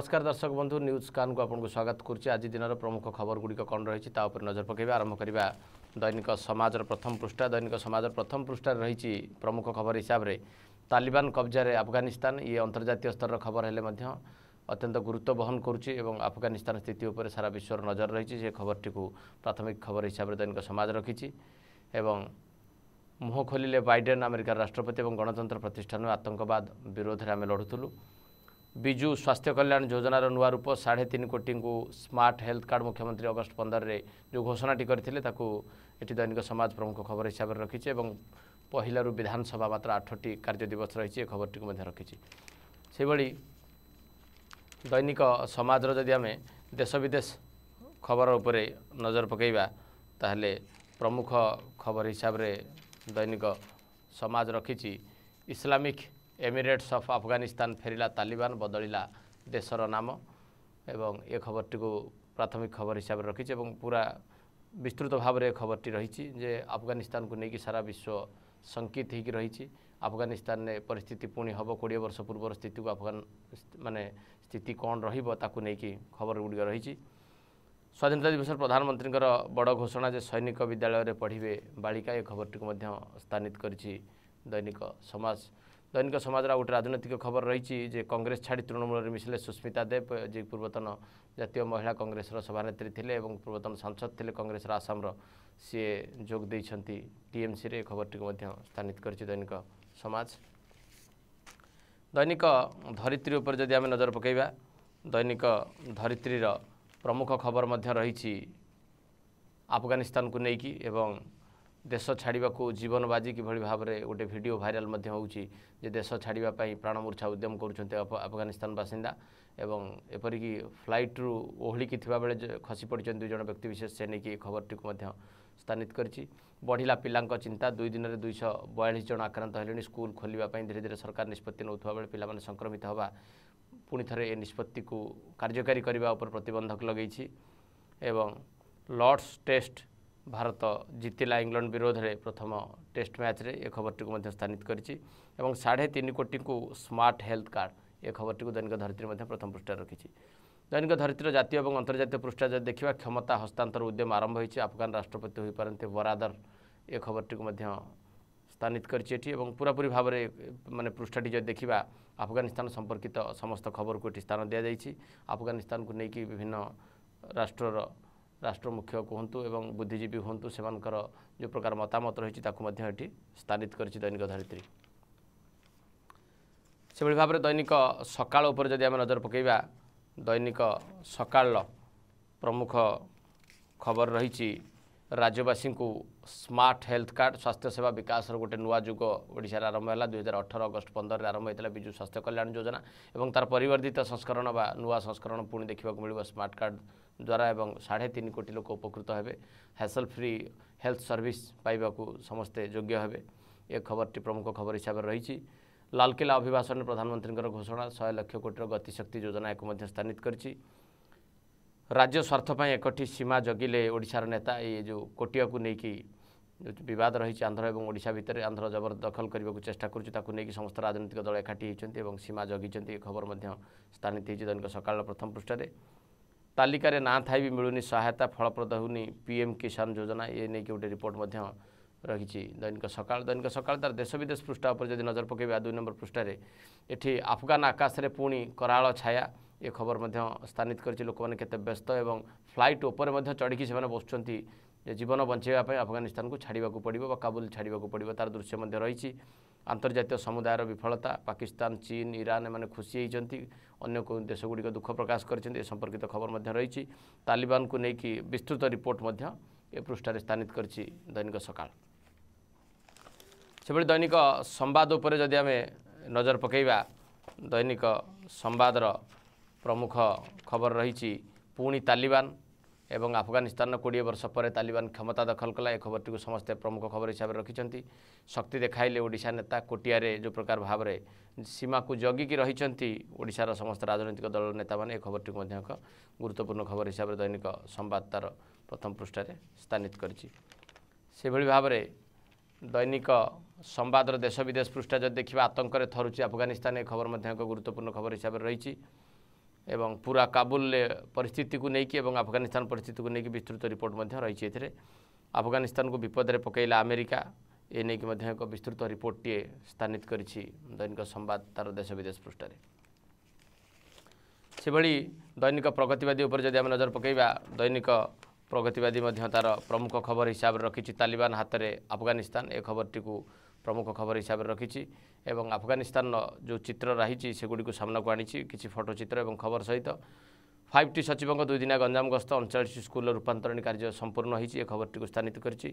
नमस्कार दर्शक बंधु न्यूज बन्धु को कान् स्वागत गर्छु आज दिन प्रमुख खबर गुडिक कन् र पके आरम्भ दैनिक समाज प्रथम पृष्ठ दैनिक समाज प्रथम पृष्ठ रहि प्रमुख खबर हिसाब हिसाबले तालिबान कब्जा आफगानिस्तान ये अन्तर्जातीय स्तर खबर हेर्न अत्यंत गुरुत्व बहन गर्ुछ आफगानिस्तान स्थिति सारा विश्व र नजर रहेछ खबर टि प्राथमिक खबर हिसाब हिसाबले दैनिक समाज रकिन्छ मुह खोलि बइडेन अमेरिकार राष्ट्रपति ए गणतन्त्र प्रतिष्ठान विरोध विरोधले आम लडुलु विजु स्वास्थ्य कल्याण जोजनार नुआ रूप साढे कोटी को स्मार्ट हेल्थ कार्ड मुख्यमंत्री अगस्ट अगस्त पन्ध्र जो घोषणा गरिटी दैनिक समाज प्रमुख खबर हिसाब रखी हिसाबले रि पहिलो विधानसभा मात्र आठटी कार्य दिवस खबर टी रहिबरटि रिसिभ दैनिक समाज जदि आमे देश विदेश खबर उप नजर पकेवा त प्रमुख खबर हिसाब हिसाबले दैनिक समाज समिति इसलामिक एमिरेट्स अफ आफगानिस्तान फेला तालिबान बदलिला देश र नाम ए खबरटि प्राथमिक खबर हिसाब रखी एवं पूरा विस्तृत भाव खबर टी भावरटी रह को नै सारा विश्व सङ्कित हुन्छ आफगानिस्तान परिस्थिति पुणी हे किए वर्ष पूर्व स्थिति अफगान म स्थिति कन् र ताइकि खबर गुड रह स्वाधीनता दिवस प्रधानमन्त्रीको बड घोषणा सैनिक विद्यालय पढि बाबरटि स्थान गरि दैनिक समाज दैनिक समाज र गोटे राजनैतिक खबर रही रहेछ कङ्ग्रेस तृणमूल तृणमूलले मिसले सुस्मिता देव जे पूर्वतन जातीय महिला कङ्ग्रेस र सभनेती ले पूर्वत सांसदले कङ्ग्रेस र आसाम र सिए जबरु स्थानित गरि दैनिक समाज दैनिक समरित्री उप आमे नजर पकइवा दैनिक धरित्री र प्रमुख खबर रही आफगानिस्तानको नै ଦେଶ ଛାଡ଼ିବାକୁ ଜୀବନ ବାଜି କିଭଳି ଭାବରେ ଗୋଟେ ଭିଡ଼ିଓ ଭାଇରାଲ୍ ମଧ୍ୟ ହେଉଛି ଯେ ଦେଶ ଛାଡ଼ିବା ପାଇଁ ପ୍ରାଣମୂର୍ଚ୍ଛା ଉଦ୍ୟମ କରୁଛନ୍ତି ଆଫଗାନିସ୍ତାନ ବାସିନ୍ଦା ଏବଂ ଏପରିକି ଫ୍ଲାଇଟ୍ରୁ ଓହଳିକି ଥିବାବେଳେ ଖସି ପଡ଼ିଛନ୍ତି ଦୁଇ ଜଣ ବ୍ୟକ୍ତିବିଶେଷ ସେ ନେଇକି ଖବରଟିକୁ ମଧ୍ୟ ସ୍ଥାନିତ କରିଛି ବଢ଼ିଲା ପିଲାଙ୍କ ଚିନ୍ତା ଦୁଇ ଦିନରେ ଦୁଇଶହ ବୟାଳିଶ ଜଣ ଆକ୍ରାନ୍ତ ହେଲେଣି ସ୍କୁଲ ଖୋଲିବା ପାଇଁ ଧୀରେ ଧୀରେ ସରକାର ନିଷ୍ପତ୍ତି ନେଉଥିବା ବେଳେ ପିଲାମାନେ ସଂକ୍ରମିତ ହେବା ପୁଣିଥରେ ଏ ନିଷ୍ପତ୍ତିକୁ କାର୍ଯ୍ୟକାରୀ କରିବା ଉପରେ ପ୍ରତିବନ୍ଧକ ଲଗେଇଛି ଏବଂ ଲର୍ଡ଼ସ୍ ଟେଷ୍ଟ ଭାରତ ଜିତିଲା ଇଂଲଣ୍ଡ ବିରୋଧରେ ପ୍ରଥମ ଟେଷ୍ଟ ମ୍ୟାଚ୍ରେ ଏ ଖବରଟିକୁ ମଧ୍ୟ ସ୍ଥାନିତ କରିଛି ଏବଂ ସାଢ଼େ ତିନି କୋଟିଙ୍କୁ ସ୍ମାର୍ଟ ହେଲ୍ଥ କାର୍ଡ଼ ଏ ଖବରଟିକୁ ଦୈନିକ ଧରିତ୍ରୀ ମଧ୍ୟ ପ୍ରଥମ ପୃଷ୍ଠାରେ ରଖିଛି ଦୈନିକ ଧରିତ୍ରୀର ଜାତୀୟ ଏବଂ ଅନ୍ତର୍ଜାତୀୟ ପୃଷ୍ଠା ଯଦି ଦେଖିବା କ୍ଷମତା ହସ୍ତାନ୍ତର ଉଦ୍ୟମ ଆରମ୍ଭ ହୋଇଛି ଆଫଗାନ ରାଷ୍ଟ୍ରପତି ହୋଇପାରନ୍ତି ବରାଦର ଏ ଖବରଟିକୁ ମଧ୍ୟ ସ୍ଥାନିତ କରିଛି ଏଠି ଏବଂ ପୁରାପୁରି ଭାବରେ ମାନେ ପୃଷ୍ଠାଟି ଯଦି ଦେଖିବା ଆଫଗାନିସ୍ତାନ ସମ୍ପର୍କିତ ସମସ୍ତ ଖବରକୁ ଏଠି ସ୍ଥାନ ଦିଆଯାଇଛି ଆଫଗାନିସ୍ତାନକୁ ନେଇକି ବିଭିନ୍ନ ରାଷ୍ଟ୍ରର ରାଷ୍ଟ୍ର ମୁଖ୍ୟ କୁହନ୍ତୁ ଏବଂ ବୁଦ୍ଧିଜୀବୀ ହୁଅନ୍ତୁ ସେମାନଙ୍କର ଯେଉଁ ପ୍ରକାର ମତାମତ ରହିଛି ତାକୁ ମଧ୍ୟ ଏଠି ସ୍ଥାନିତ କରିଛି ଦୈନିକ ଧରିତ୍ରୀ ସେଭଳି ଭାବରେ ଦୈନିକ ସକାଳ ଉପରେ ଯଦି ଆମେ ନଜର ପକାଇବା ଦୈନିକ ସକାଳର ପ୍ରମୁଖ ଖବର ରହିଛି ରାଜ୍ୟବାସୀଙ୍କୁ ସ୍ମାର୍ଟ ହେଲ୍ଥ କାର୍ଡ଼ ସ୍ୱାସ୍ଥ୍ୟସେବା ବିକାଶର ଗୋଟେ ନୂଆ ଯୁଗ ଓଡ଼ିଶାରେ ଆରମ୍ଭ ହେଲା ଦୁଇହଜାର ଅଠର ଅଗଷ୍ଟ ପନ୍ଦରରେ ଆରମ୍ଭ ହୋଇଥିଲା ବିଜୁ ସ୍ୱାସ୍ଥ୍ୟ କଲ୍ୟାଣ ଯୋଜନା ଏବଂ ତା'ର ପରିବର୍ଦ୍ଧିତ ସଂସ୍କରଣ ବା ନୂଆ ସଂସ୍କରଣ ପୁଣି ଦେଖିବାକୁ ମିଳିବ ସ୍ମାର୍ଟ କାର୍ଡ଼ द्वारा साढे तिन कोटी लोक उपकृत हेर्दै hassle free health service service पाएको योग्य जग्यो ए खबर टी प्रमुख खबर हिसाब रहि ला लालकला अभिभाषणले प्रधानमन्त्रीको घोषणा शे लक्ष कोटि गतिशक्ति योजना एक जोजना या स्थान गरिर्थप एकठी सीमा जगिले ओडार नेता यु कोटियाको नै विवाद रहेन्ध्र जबर दखल गरेको चेष्टा गर्छु ति समस्त राजनीतिक दल एकाठी हुन्छ सीमा जगिन्छ ए खबरमा स्थानित हुन्छ दैनिक सकाल प्रथम पृष्ठले तालिकार ना थी मिलूनी सहायता फलप्रद हो पीएम किसान योजना ये नहीं कि गोटे रिपोर्ट रही दैनिक सका दैनिक सका तरह देश विदेश पृष्ठा उपर जब नजर पकेबे दुई नंबर पृष्ठ से ये आफगान आकाशे पुणि कराल छाया ये खबर स्थानित कर लोक मैंने केस्त और फ्लैट उपर चढ़ी से बस जीवन बचे आफगानिस्तान को छाड़क पड़ो काबुल छाड़क पड़ो तार दृश्य रही ଆନ୍ତର୍ଜାତୀୟ ସମୁଦାୟର ବିଫଳତା ପାକିସ୍ତାନ ଚୀନ ଇରାନ ଏମାନେ ଖୁସି ହୋଇଛନ୍ତି ଅନ୍ୟ କେଉଁ ଦେଶଗୁଡ଼ିକ ଦୁଃଖ ପ୍ରକାଶ କରିଛନ୍ତି ଏ ସମ୍ପର୍କିତ ଖବର ମଧ୍ୟ ରହିଛି ତାଲିବାନକୁ ନେଇକି ବିସ୍ତୃତ ରିପୋର୍ଟ ମଧ୍ୟ ଏ ପୃଷ୍ଠାରେ ସ୍ଥାନିତ କରିଛି ଦୈନିକ ସକାଳ ସେଭଳି ଦୈନିକ ସମ୍ବାଦ ଉପରେ ଯଦି ଆମେ ନଜର ପକାଇବା ଦୈନିକ ସମ୍ବାଦର ପ୍ରମୁଖ ଖବର ରହିଛି ପୁଣି ତାଲିବାନ ଏବଂ ଆଫଗାନିସ୍ତାନର କୋଡ଼ିଏ ବର୍ଷ ପରେ ତାଲିବାନ କ୍ଷମତା ଦଖଲ କଲା ଏ ଖବରଟିକୁ ସମସ୍ତେ ପ୍ରମୁଖ ଖବର ହିସାବରେ ରଖିଛନ୍ତି ଶକ୍ତି ଦେଖାଇଲେ ଓଡ଼ିଶା ନେତା କୋଟିଆରେ ଯେଉଁ ପ୍ରକାର ଭାବରେ ସୀମାକୁ ଜଗିକି ରହିଛନ୍ତି ଓଡ଼ିଶାର ସମସ୍ତ ରାଜନୈତିକ ଦଳର ନେତାମାନେ ଏ ଖବରଟିକୁ ମଧ୍ୟ ଏକ ଗୁରୁତ୍ୱପୂର୍ଣ୍ଣ ଖବର ହିସାବରେ ଦୈନିକ ସମ୍ବାଦ ତା'ର ପ୍ରଥମ ପୃଷ୍ଠାରେ ସ୍ଥାନିତ କରିଛି ସେଭଳି ଭାବରେ ଦୈନିକ ସମ୍ବାଦର ଦେଶ ବିଦେଶ ପୃଷ୍ଠା ଯଦି ଦେଖିବା ଆତଙ୍କରେ ଥରୁଛି ଆଫଗାନିସ୍ତାନ ଏ ଖବର ମଧ୍ୟ ଏକ ଗୁରୁତ୍ୱପୂର୍ଣ୍ଣ ଖବର ହିସାବରେ ରହିଛି ଏବଂ ପୁରା କାବୁଲରେ ପରିସ୍ଥିତିକୁ ନେଇକି ଏବଂ ଆଫଗାନିସ୍ତାନ ପରିସ୍ଥିତିକୁ ନେଇକି ବିସ୍ତୃତ ରିପୋର୍ଟ ମଧ୍ୟ ରହିଛି ଏଥିରେ ଆଫଗାନିସ୍ତାନକୁ ବିପଦରେ ପକାଇଲା ଆମେରିକା ଏ ନେଇକି ମଧ୍ୟ ଏକ ବିସ୍ତୃତ ରିପୋର୍ଟଟିଏ ସ୍ଥାନିତ କରିଛି ଦୈନିକ ସମ୍ବାଦ ତା'ର ଦେଶ ବିଦେଶ ପୃଷ୍ଠାରେ ସେଭଳି ଦୈନିକ ପ୍ରଗତିବାଦୀ ଉପରେ ଯଦି ଆମେ ନଜର ପକାଇବା ଦୈନିକ ପ୍ରଗତିବାଦୀ ମଧ୍ୟ ତା'ର ପ୍ରମୁଖ ଖବର ହିସାବରେ ରଖିଛି ତାଲିବାନ ହାତରେ ଆଫଗାନିସ୍ତାନ ଏ ଖବରଟିକୁ ପ୍ରମୁଖ ଖବର ହିସାବରେ ରଖିଛି ଏବଂ ଆଫଗାନିସ୍ତାନର ଯେଉଁ ଚିତ୍ର ରହିଛି ସେଗୁଡ଼ିକୁ ସାମ୍ନାକୁ ଆଣିଛି କିଛି ଫଟୋଚିତ୍ର ଏବଂ ଖବର ସହିତ ଫାଇଭ୍ ଟି ସଚିବଙ୍କ ଦୁଇଦିନିଆ ଗଞ୍ଜାମ ଗସ୍ତ ଅଣଚାଳିଶ ସ୍କୁଲର ରୂପାନ୍ତରଣୀ କାର୍ଯ୍ୟ ସମ୍ପୂର୍ଣ୍ଣ ହୋଇଛି ଏ ଖବରଟିକୁ ସ୍ଥାନିତ କରିଛି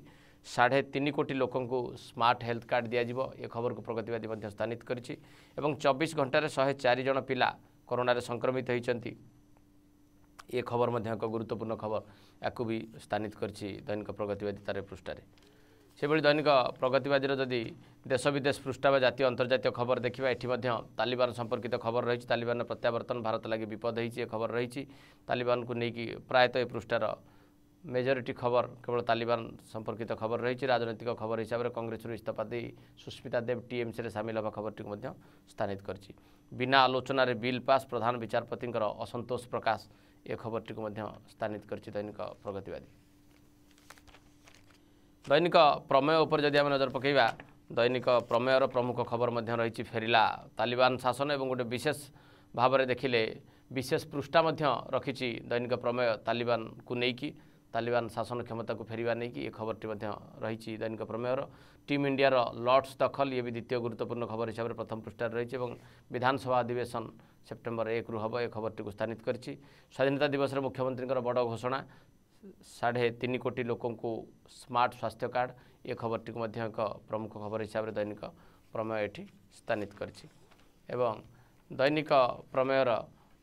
ସାଢ଼େ ତିନି କୋଟି ଲୋକଙ୍କୁ ସ୍ମାର୍ଟ ହେଲ୍ଥ କାର୍ଡ଼ ଦିଆଯିବ ଏ ଖବରକୁ ପ୍ରଗତିବାଦୀ ମଧ୍ୟ ସ୍ଥାନିତ କରିଛି ଏବଂ ଚବିଶ ଘଣ୍ଟାରେ ଶହେ ଚାରି ଜଣ ପିଲା କରୋନାରେ ସଂକ୍ରମିତ ହୋଇଛନ୍ତି ଏ ଖବର ମଧ୍ୟ ଏକ ଗୁରୁତ୍ୱପୂର୍ଣ୍ଣ ଖବର ୟାକୁ ବି ସ୍ଥାନିତ କରିଛି ଦୈନିକ ପ୍ରଗତିବାଦୀ ତାର ପୃଷ୍ଠାରେ सभी दैनिक प्रगतिदी जदि देश विदेश पृष्ठ जातीय अन्तर्जातीय खबर देखा एउटा तालिबान सम्पर्कित खबर रहेछ तालिबान प्रत्यावर्तन भारत लाग विपदहे खबर रहेछ तालिबान नैकि प्रायत ए पृष्ठार मेजरिटी खबर केवल तालिबान सम्पर्कित खबर रहेछ राजनैतिक खबर हिसाब हिसाबले कङ्ग्रेस इस्तादे सुस्मिता देव टीएमसी टीएमसिएर सामल हे खबरटि स्थान गरिना आलोचनार बिल पास प्रधान विचारपतिर असंतोष प्रकाश ए खबरटिया स्थानित गरि दैनिक प्रगतिवादी दैनिक उपर जदि आम नजर पकेवा दैनिक प्रमेयर प्रमुख खबर फेरिला तालिबान शासन एवं गटे विशेष भावर देखिले विशेष पृष्ठा रिसि दैनिक प्रमेय तालिबानको नैकि तालिबान शासन क्षमता क्षमताको फेर ए खबरटी रह दैनिक प्रमेयर टीम इंडिया र लड्स दखल ये भी द्वितीय गुरुत्वपूर्ण खबर हिसाब हिसाबले प्रथम पृष्ठ एवं विधानसभा अधिवेशन सप्टेम्बर एक्रु हे ए खबरटि स्थान गरिधीनता दिवस मुख्यमन्त्रीको बड घोषणा ସାଢ଼େ ତିନି କୋଟି ଲୋକଙ୍କୁ ସ୍ମାର୍ଟ ସ୍ୱାସ୍ଥ୍ୟ କାର୍ଡ଼ ଏ ଖବରଟିକୁ ମଧ୍ୟ ଏକ ପ୍ରମୁଖ ଖବର ହିସାବରେ ଦୈନିକ ପ୍ରମେୟ ଏଠି ସ୍ଥାନିତ କରିଛି ଏବଂ ଦୈନିକ ପ୍ରମେୟର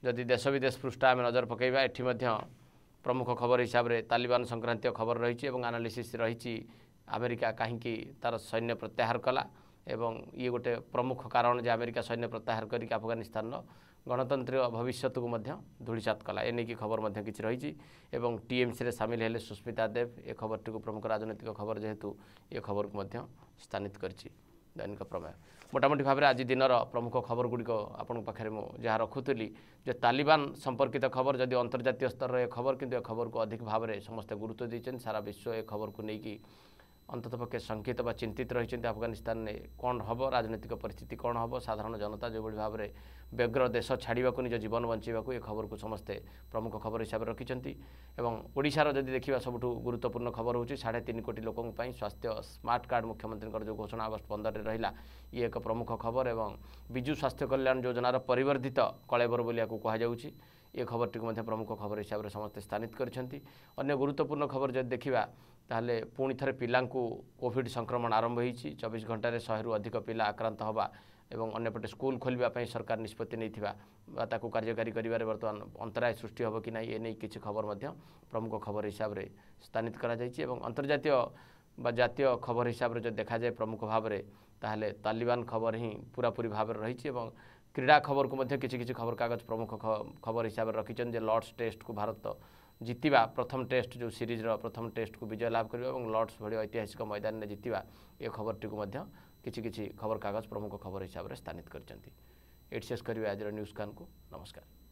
ଯଦି ଦେଶ ବିଦେଶ ପୃଷ୍ଠା ଆମେ ନଜର ପକାଇବା ଏଠି ମଧ୍ୟ ପ୍ରମୁଖ ଖବର ହିସାବରେ ତାଲିବାନ ସଂକ୍ରାନ୍ତୀୟ ଖବର ରହିଛି ଏବଂ ଆନାଲିସିସ୍ ରହିଛି ଆମେରିକା କାହିଁକି ତା'ର ସୈନ୍ୟ ପ୍ରତ୍ୟାହାର କଲା ଏବଂ ଇଏ ଗୋଟେ ପ୍ରମୁଖ କାରଣ ଯେ ଆମେରିକା ସୈନ୍ୟ ପ୍ରତ୍ୟାହାର କରିକି ଆଫଗାନିସ୍ତାନର ଗଣତନ୍ତ୍ର ଭବିଷ୍ୟତକୁ ମଧ୍ୟ ଧୂଳିସାତ କଲା ଏ কিছু ଖବର ମଧ୍ୟ କିଛି ରହିଛି ଏବଂ ଟିଏମ୍ସିରେ ସାମିଲ ହେଲେ ସୁସ୍ମିତା ଦେବ ଏ ଖବରଟିକୁ ପ୍ରମୁଖ ରାଜନୈତିକ ଖବର ଯେହେତୁ ଏ ଖବରକୁ ମଧ୍ୟ ସ୍ଥାନିତ କରିଛି ଦୈନିକ ପ୍ରମେୟ মোটামুটি ভাবে আজ দিনর প্রমুখ খবরগুড়ি আপনার পাখে মু যা রখুলি যে তালিবান সম্পর্কিত খবর যদি অন্তর্জাতীয় স্তরের এ খবর কিন্তু এ খবরক অধিক ভাবে সমস্ত গুরুত্ব দিয়েছেন সারা বিশ্ব এ খবরক নিয়ে ଅନ୍ତତଃପକ୍ଷେ ଶଙ୍କିତ ବା ଚିନ୍ତିତ ରହିଛନ୍ତି ଆଫଗାନିସ୍ତାନରେ କ'ଣ ହେବ ରାଜନୈତିକ ପରିସ୍ଥିତି କ'ଣ ହେବ ସାଧାରଣ ଜନତା ଯେଉଁଭଳି ଭାବରେ ବ୍ୟଗ୍ର ଦେଶ ଛାଡ଼ିବାକୁ ନିଜ ଜୀବନ ବଞ୍ଚାଇବାକୁ ଏ ଖବରକୁ ସମସ୍ତେ ପ୍ରମୁଖ ଖବର ହିସାବରେ ରଖିଛନ୍ତି ଏବଂ ଓଡ଼ିଶାର ଯଦି ଦେଖିବା ସବୁଠୁ ଗୁରୁତ୍ୱପୂର୍ଣ୍ଣ ଖବର ହେଉଛି ସାଢ଼େ ତିନି କୋଟି ଲୋକଙ୍କ ପାଇଁ ସ୍ୱାସ୍ଥ୍ୟ ସ୍ମାର୍ଟ କାର୍ଡ଼ ମୁଖ୍ୟମନ୍ତ୍ରୀଙ୍କର ଯେଉଁ ଘୋଷଣା ଅଗଷ୍ଟ ପନ୍ଦରରେ ରହିଲା ଇଏ ଏକ ପ୍ରମୁଖ ଖବର ଏବଂ ବିଜୁ ସ୍ୱାସ୍ଥ୍ୟ କଲ୍ୟାଣ ଯୋଜନାର ପରିବର୍ଦ୍ଧିତ କଳେବର ବୋଲି ଏହାକୁ କୁହାଯାଉଛି ଏ ଖବରଟିକୁ ମଧ୍ୟ ପ୍ରମୁଖ ଖବର ହିସାବରେ ସମସ୍ତେ ସ୍ଥାନିତ କରିଛନ୍ତି ଅନ୍ୟ ଗୁରୁତ୍ୱପୂର୍ଣ୍ଣ ଖବର ଯଦି ଦେଖିବା तुनिथे पिलाोभिड संक्रमण आरम्भ चबिस घन्टा शहेर् अधिक पिया आक्रान्त अन्यपटे स्कुल खोलिएको सरकार निष्पत्ति नै कार्या वर्तन अन्तराय सृष्टि हे कि नै ए खबर प्रमुख खबर हिसाबले स्थानित अन्तर्जातीय बा ज खबर हिसाबले जि देखाए प्रमुख भावर तालिबान खबर हिँड पूरापुरी भावर रहेछ ए क्रिडा खबर खबरकगज प्रमुख खबर हिसाबले रकिन्छ लर्डस टेस्टको भारत ଜିତିବା ପ୍ରଥମ ଟେଷ୍ଟ ଯେଉଁ ସିରିଜ୍ର ପ୍ରଥମ ଟେଷ୍ଟକୁ ବିଜୟ ଲାଭ କରିବା ଏବଂ ଲର୍ଡ଼ସ୍ ଭଳି ଐତିହାସିକ ମଇଦାନରେ ଜିତିବା ଏ ଖବରଟିକୁ ମଧ୍ୟ କିଛି କିଛି ଖବରକାଗଜ ପ୍ରମୁଖ ଖବର ହିସାବରେ ସ୍ଥାନିତ କରିଛନ୍ତି ଏଠି ଶେଷ କରିବା ଆଜିର ନ୍ୟୁଜ୍ କାନକୁ ନମସ୍କାର